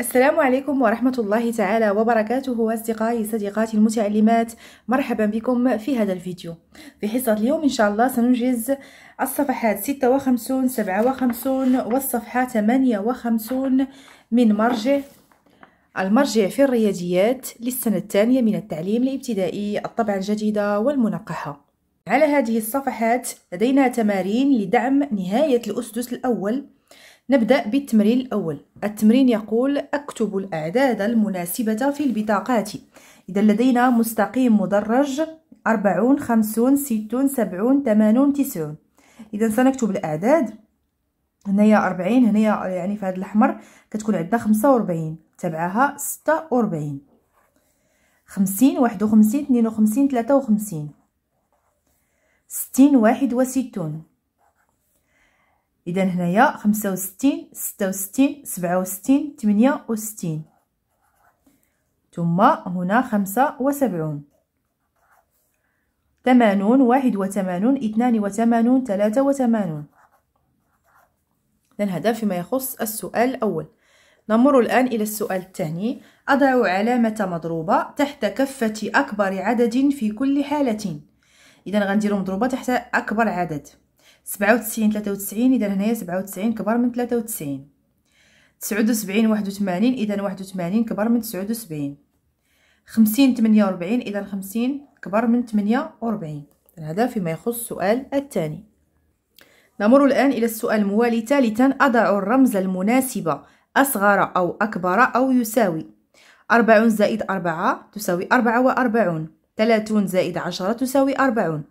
السلام عليكم ورحمة الله تعالى وبركاته أصدقائي صديقاتي المتعلمات مرحبا بكم في هذا الفيديو في حصة اليوم إن شاء الله سننجز الصفحات 56 57 والصفحة 58 من مرجع المرجع في الرياضيات للسنة الثانية من التعليم الابتدائي الطبعة الجديدة والمنقحة على هذه الصفحات لدينا تمارين لدعم نهاية الأسدس الأول نبدأ بالتمرين الأول التمرين يقول أكتب الأعداد المناسبة في البطاقات إذا لدينا مستقيم مدرج 40 50 60 70 80 90 إذا سنكتب الأعداد هنايا 40 هنايا يعني في هذا الأحمر كتكون عندنا 45 تبعها 46 50 51 52 53 60 61 اذا هنايا خمسة وستين ستة وستين سبعة وستين تمنية وستين ثم هنا خمسة وسبعون ثمانون واحد وثمانون اثنان وثمانون ثلاثة وثمانون إذن هذا فيما يخص السؤال الأول نمر الآن إلى السؤال الثاني أضع علامة مضروبة تحت كفة أكبر عدد في كل حالة إذا غنديرو مضروبة تحت أكبر عدد سبعة وتسعين تلاتة وتسعين إذا هنايا سبعة وتسعين كبر من تلاتة وتسعين تسعود وسبعين واحد وتمانين إذا واحد وتمانين كبر من تسعود وسبعين خمسين تمنية وربعين إذا خمسين كبر من تمنية وربعين هذا فيما يخص السؤال الثاني نمر الآن إلى السؤال الموالي ثالثا أضع الرمز المناسب أصغر أو أكبر أو يساوي أربعون زائد أربعة تساوي أربعة وأربعون ثلاثون زائد عشرة تساوي أربعون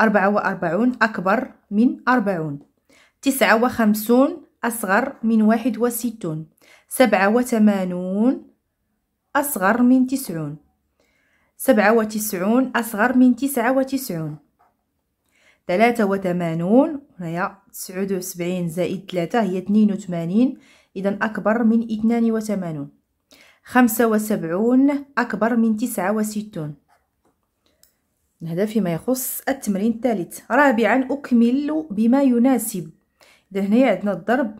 أربعة وأربعون أكبر من أربعون تسعة وخمسون أصغر من واحد وستون سبعة وثمانون أصغر من تسعون سبعة وتسعون أصغر من تسعة وتسعون ثلاثة وثمانون هنايا تسعود وسبعين زائد ثلاثة هي اثنين وثمانين إذا أكبر من اثنان وثمانون خمسة وسبعون أكبر من تسعة وستون هذا فيما يخص التمرين الثالث رابعا أكمل بما يناسب إذا هنايا عندنا الضرب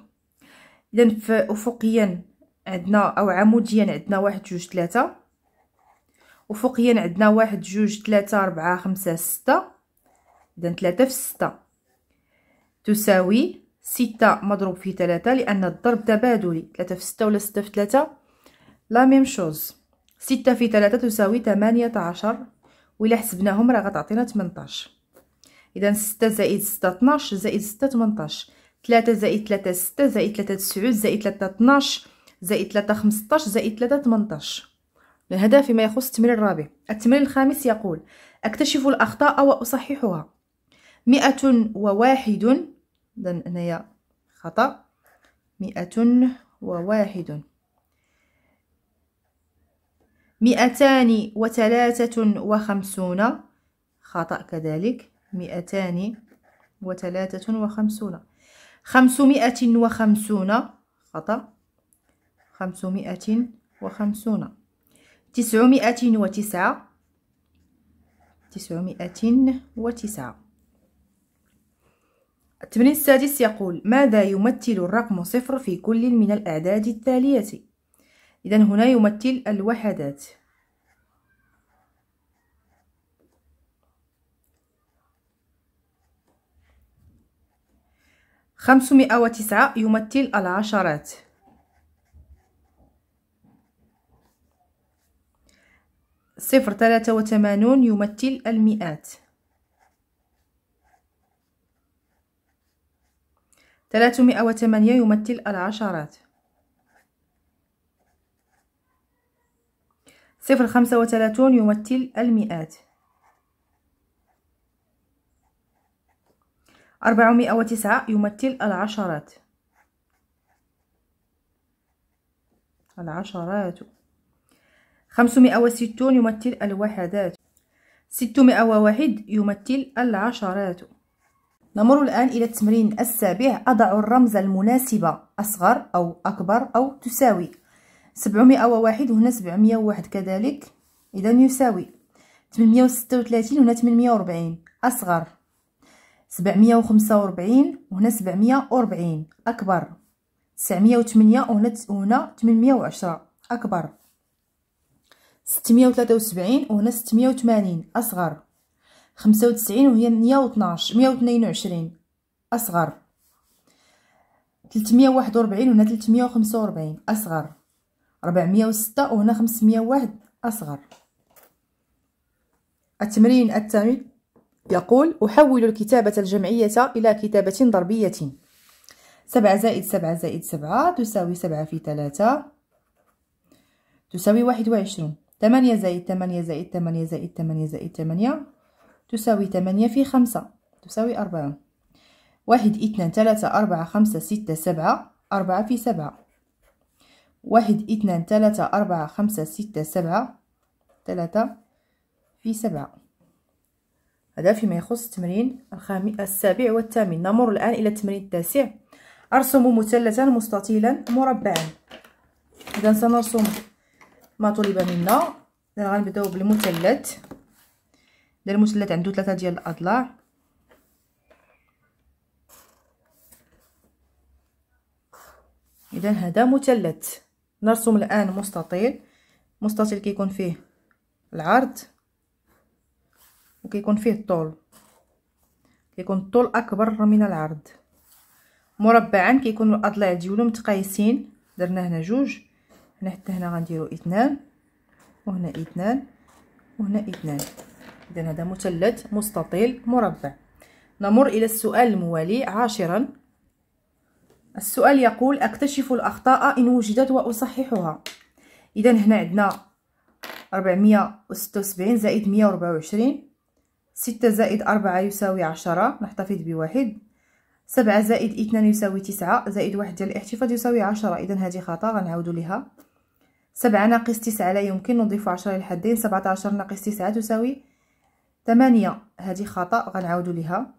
إذا أفقيا عندنا أو عموديا عندنا واحد جوج ثلاثة افقيا عندنا واحد جوج ثلاثة أربعة خمسة ستة إذا ثلاثة في ستة تساوي ستة مضروب في ثلاثة لأن الضرب تبادلي ثلاثة في ستة ولا ستة في ثلاثة لا ميم شوز ستة في ثلاثة تساوي ثمانية عشر وإلا حسبناهم راه غتعطينا 18 إذا 6 زائد 6 12 زائد 6 18 3 زائد 3 6 زائد 3 9 زائد 3 12 زائد 3 15 زائد 3 18 هذا فيما يخص التمرين الرابع التمرين الخامس يقول أكتشف الأخطاء وأصححها 101 إذا هنايا خطأ 101 مئتان وثلاثة وخمسون خطأ كذلك مئتان وثلاثة وخمسون خمسمائة وخمسون خطأ خمسمائة وخمسون تسعمائة وتسعة تسعمائة وتسعة التمرين السادس يقول ماذا يمثل الرقم صفر في كل من الأعداد التالية إذا هنا يمثل الوحدات خمسمائة وتسعة يمثل العشرات صفر ثلاثة وثمانون يمثل المئات ثلاثمائة وثمانية يمثل العشرات صفر خمسة وثلاثون يمثل المئات أربعمائة وتسعة يمثل العشرات العشرات خمسمائة وستون يمثل الوحدات ستمائة وواحد يمثل العشرات نمر الآن إلى التمرين السابع أضع الرمز المناسب أصغر أو أكبر أو تساوي سبعمائة وواحد وهنا سبعمائة وواحد كذلك إذا يساوي تمنمية وستة وثلاثين وهنا تمنمية وأربعين أصغر سبعمية وخمسة وأربعين وهنا سبعمية وأربعين أكبر تسعمية وثمانية وهنا وهنا تمنمية وعشرة أكبر ستمية وثلاثة وسبعين وهنا ستمية وثمانين أصغر خمسة وتسعين وهي مية وطناش مية واثنين وعشرين أصغر تلتمية واحد وأربعين وهنا تلتمية وخمسة وأربعين أصغر ستة 406 وهنا واحد أصغر التمرين التاني يقول أحول الكتابة الجمعية إلى كتابة ضربية سبعة زائد سبعة زائد سبعة تساوي سبعة في ثلاثة تساوي واحد وعشرون ثمانية زائد ثمانية زائد ثمانية زائد ثمانية زائد ثمانية تساوي ثمانية في خمسة تساوي أربعة واحد اثنان ثلاثة أربعة خمسة ستة سبعة أربعة في سبعة واحد اثنان ثلاثة أربعة خمسة ستة سبعة ثلاثة في سبعة هذا فيما يخص التمرين الخامي السابع والثامن نمر الآن إلى التمرين التاسع أرسم مثلثا مستطيلا مربعا إذا سنرسم ما طلب منا إذا غنبداو بالمثلث دا المثلث عنده ثلاثة ديال الأضلاع إذا هذا مثلث نرسم الآن مستطيل مستطيل كيكون فيه العرض وكيكون فيه الطول كيكون الطول أكبر من العرض مربعا كيكون الأضلاع ديالو متقايسين درنا هنا جوج هنا حتى هنا غنديرو اثنان وهنا اثنان وهنا اثنان إذا هذا مثلث مستطيل مربع نمر إلى السؤال الموالي عاشرا السؤال يقول اكتشف الاخطاء ان وجدت واصححها اذا هنا عندنا 476 زائد 124 6 زائد 4 يساوي 10 نحتفظ بواحد 7 زائد 2 يساوي 9 زائد 1 ديال الاحتفاظ يساوي 10 اذا هذه خطا غنعاود لها 7 ناقص 9 لا يمكن نضيف 10 للحدين 17 ناقص 9 تساوي 8 هذه خطا غنعاود لها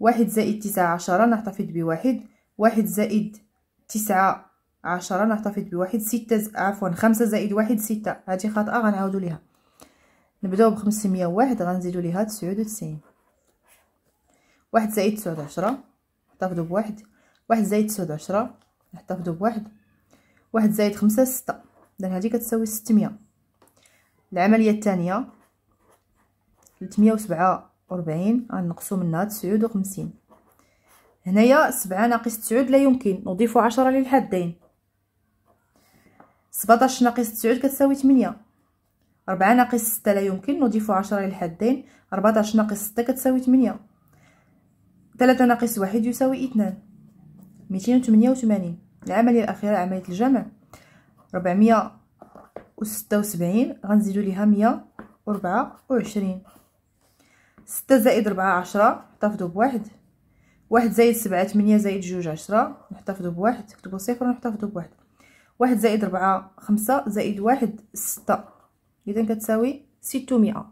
1 زائد 9 10 نحتفظ بواحد واحد زائد تسعة عشرة نحتفظ بواحد ستة عفوا خمسة زائد واحد ستة هذه خاطئة غنعاودو ليها نبداو بخمسمية واحد غنزيدو ليها تسعود وتسعين واحد زائد تسعود عشرة نحتفظو بواحد واحد زائد تسعود عشرة نحتفظو بواحد واحد زائد خمسة ستة إذن هذه كتساوي ستمية العملية الثانية تلتمية وسبعة وربعين غنقصو منها تسعود وخمسين هنايا سبعة ناقص تسعود لا يمكن نضيف عشرة للحدين سبعتاش ناقص تسعود كتساوي تمنية ربعة ناقص ستة لا يمكن نضيف عشرة للحدين ربعتاش ناقص ستة كتساوي تمنية ثلاثة ناقص واحد يساوي اثنان ميتين وثمانية وثمانين العملية الأخيرة عملية الجمع ربعمية وستة وسبعين غنزيدو ليها مية وربعة وعشرين ستة زائد ربعة عشرة احتفظوا بواحد واحد زايد سبعة تمنية زايد جوج عشرة نحتفظو بواحد تكتبو صفر ونحتفظو بواحد واحد زايد ربعة خمسة زايد واحد ستة إذا كتساوي ستمائة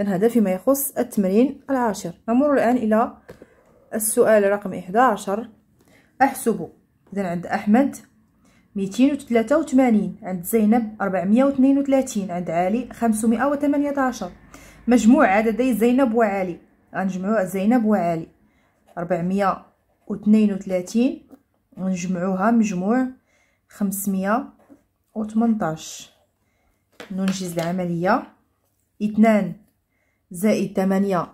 إذا هذا فيما يخص التمرين العاشر نمر الآن إلى السؤال رقم إحدى عشر أحسب إذا عند أحمد ميتين وتلاتة وثمانين عند زينب أربعمية واتنين وتلاتين عند علي خمسمائة وثمانية عشر مجموع عددي زينب وعلي غنجمعو زينب وعلي ربعمية وثلاثين ونجمعوها مجموع خمسمية وتمنطاش ننجز العملية اثنان زائد ثمانية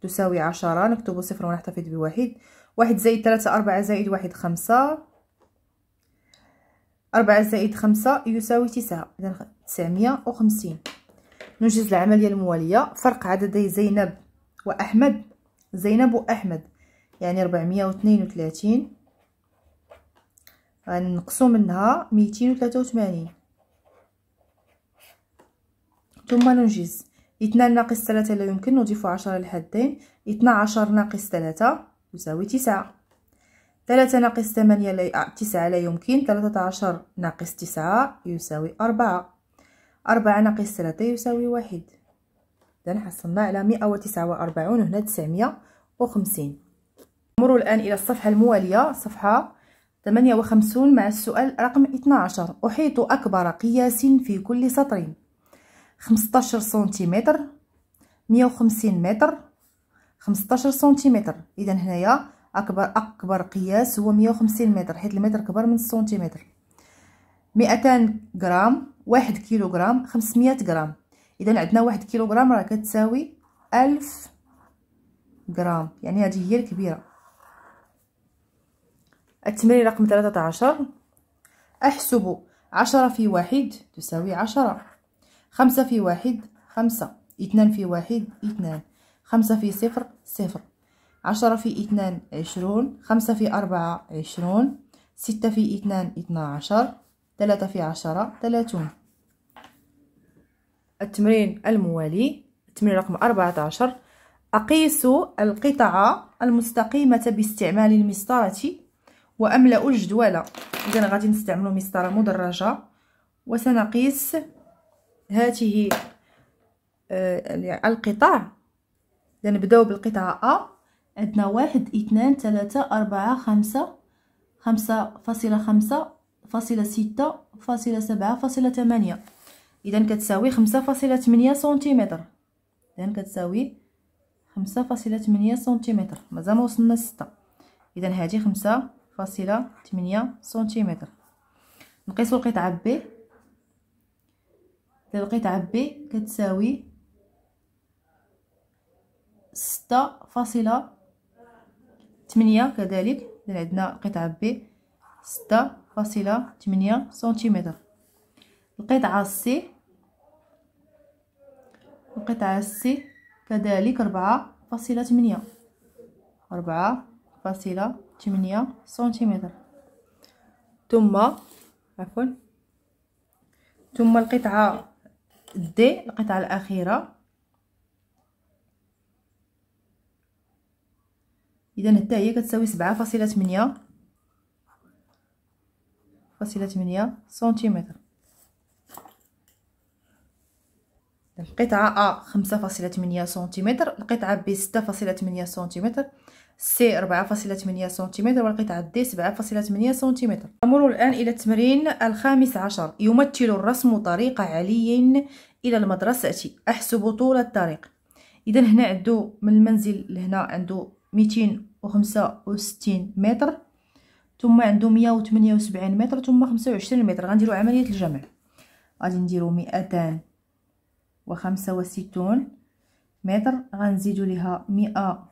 تساوي عشرة نكتبو صفر ونحتفظ بواحد واحد زائد ثلاثة أربعة زائد واحد خمسة أربعة زائد خمسة يساوي تسعة إذا تسعمية وخمسين ننجز العملية الموالية فرق عددي زينب وأحمد زينب وأحمد يعني ربعمية واثنين وثلاثين غنقصو منها ميتين ثم ننجز اثنان ناقص ثلاثة لا يمكن نضيف عشرة لحدين اثنا عشر ناقص ثلاثة يساوي تسعة ثلاثة ناقص ثمانية لا آه، تسعة لا يمكن ثلاثة عشر ناقص تسعة يساوي أربعة أربعة ناقص ثلاثة يساوي واحد إذا حصلنا على مئة هنا تسعمية نمر الآن إلى الصفحة الموالية صفحة 58 مع السؤال رقم 12 أحيط أكبر قياس في كل سطر 15 سنتيمتر 150 متر 15 سنتيمتر إذا هنايا أكبر أكبر قياس هو 150 متر حيث المتر كبر من السنتيمتر 200 غرام 1 كيلوغرام 500 غرام إذا عندنا 1 كيلوغرام راه كتساوي 1000 غرام يعني هذه هي الكبيرة التمرين رقم 13 أحسب عشرة في واحد تساوي عشرة خمسة في واحد خمسة اثنان في واحد اثنان خمسة في صفر صفر عشرة في اثنان عشرون خمسة في أربعة عشرون ستة في اثنان اثنا عشر ثلاثة في عشرة ثلاثون التمرين الموالي التمرين رقم أربعة عشر أقيس القطعة المستقيمة باستعمال المسطرة وأملأ الجدول إذا غادي نستعملو مسطرة مدرجة وسنقيس هاته آه، القطع إذا نبداو بالقطعة أ عندنا واحد اثنان ثلاثة أربعة خمسة خمسة فاصلة خمسة فاصلة ستة فاصلة سبعة فاصلة ثمانية إذا كتساوي خمسة فاصلة ثمانية سنتيمتر إذا كتساوي خمسة فاصلة ثمانية سنتيمتر مازال ما وصلنا ستة إذا هادي خمسة فاصلة تمنية سنتيمتر نقيسو القطعة بي القطعة بي كتساوي ستة فاصلة تمنية كذلك إذن عندنا القطعة بي ستة فاصلة تمنية سنتيمتر القطعة سي القطعة سي كذلك ربعة فاصلة تمنية ربعة فاصلة تمنية سنتيمتر ثم عفوا ثم القطعة دي القطعة الأخيرة إذا حتى هي كتساوي سبعة فاصلة تمنية فاصلة تمنية سنتيمتر القطعة أ خمسة فاصلة تمنية سنتيمتر القطعة ب ستة فاصلة تمنية سنتيمتر سي 4.8 سنتيمتر والقطعة دي 7.8 سنتيمتر نمر الآن إلى التمرين الخامس عشر يمثل الرسم طريق علي إلى المدرسة أحسب طول الطريق إذا هنا عنده من المنزل لهنا عنده 265 متر ثم عنده 178 متر ثم 25 متر غنديروا عملية الجمع غادي نديرو 265 متر غنزيدو لها 100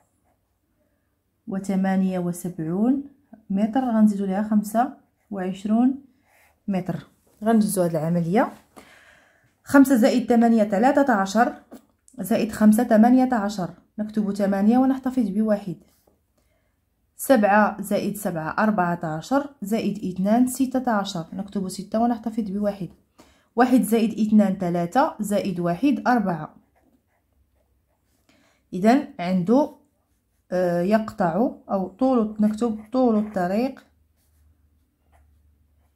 وثمانية وسبعون متر غنزيدو ليها خمسة وعشرون متر غنجزو هاد العملية خمسة زائد ثمانية ثلاثة عشر زائد خمسة ثمانية عشر نكتب ثمانية ونحتفظ بواحد سبعة زائد سبعة أربعة عشر زائد اثنان ستة عشر نكتب ستة ونحتفظ بواحد واحد زائد اثنان ثلاثة زائد واحد أربعة إذا عنده آه، يقطع أو طول نكتب طول الطريق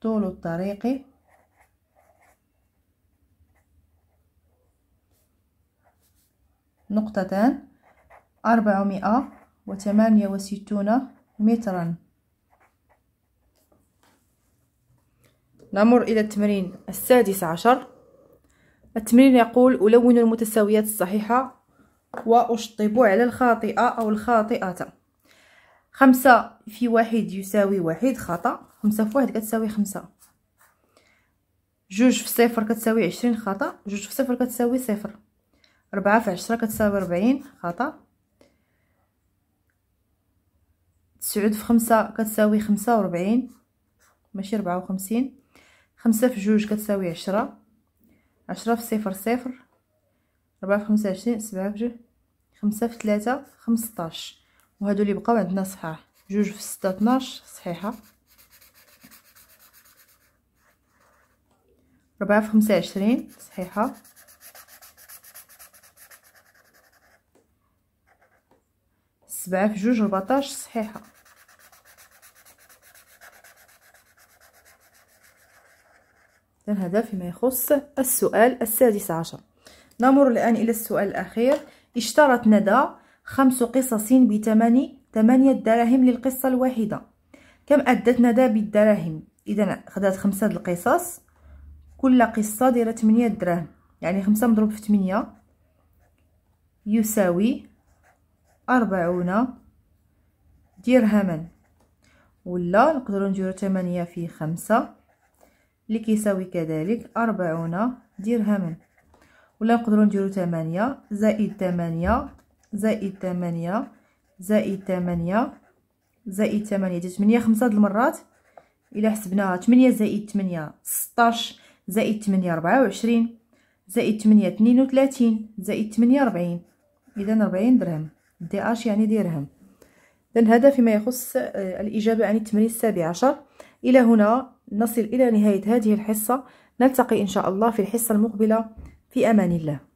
طول الطريق نقطتان أربعمائة وثمانية وستون مترا نمر إلى التمرين السادس عشر التمرين يقول ألون المتساويات الصحيحة وأشطب على الخاطئة أو الخاطئة خمسة في واحد يساوي واحد خطأ خمسة في واحد كتساوي خمسة جوج في صفر كتساوي عشرين خطأ جوج في صفر كتساوي صفر ربعة في عشرة كتساوي ربعين خطأ تسعود في خمسة كتساوي خمسة وربعين ماشي ربعة وخمسين خمسة في جوج كتساوي عشرة عشرة في صفر صفر ربعة في خمسة وعشرين سبعة في جوج خمسة في ثلاثة خمسطاش وهادو اللي بقاو عندنا صحاح جوج في ستة طناش صحيحة ربعة في خمسة وعشرين صحيحة سبعة في جوج ربعطاش صحيحة إذن هذا فيما يخص السؤال السادس عشر نمر الآن إلى السؤال الأخير اشترت ندى خمس قصص بثمن ثمانية دراهم للقصة الواحدة كم أدت ندى بالدراهم إذا خدات خمسة القصص كل قصة دايرة 8 دراهم يعني خمسة مضروب في 8 يساوي أربعون درهما ولا نقدرو نديرو 8 في خمسة لكي كيساوي كذلك أربعون درهما ولا نقدروا نديروا 8 زائد 8 زائد 8 زائد 8 زائد 8 جات 8 5 د المرات الا حسبناها 8 زائد 8 16 زائد 8 24 زائد 8 32 زائد 8 40 اذا 40 درهم دي اش يعني درهم اذا هذا فيما يخص آه، الاجابه عن التمرين السابع عشر الى هنا نصل الى نهايه هذه الحصه نلتقي ان شاء الله في الحصه المقبله في امان الله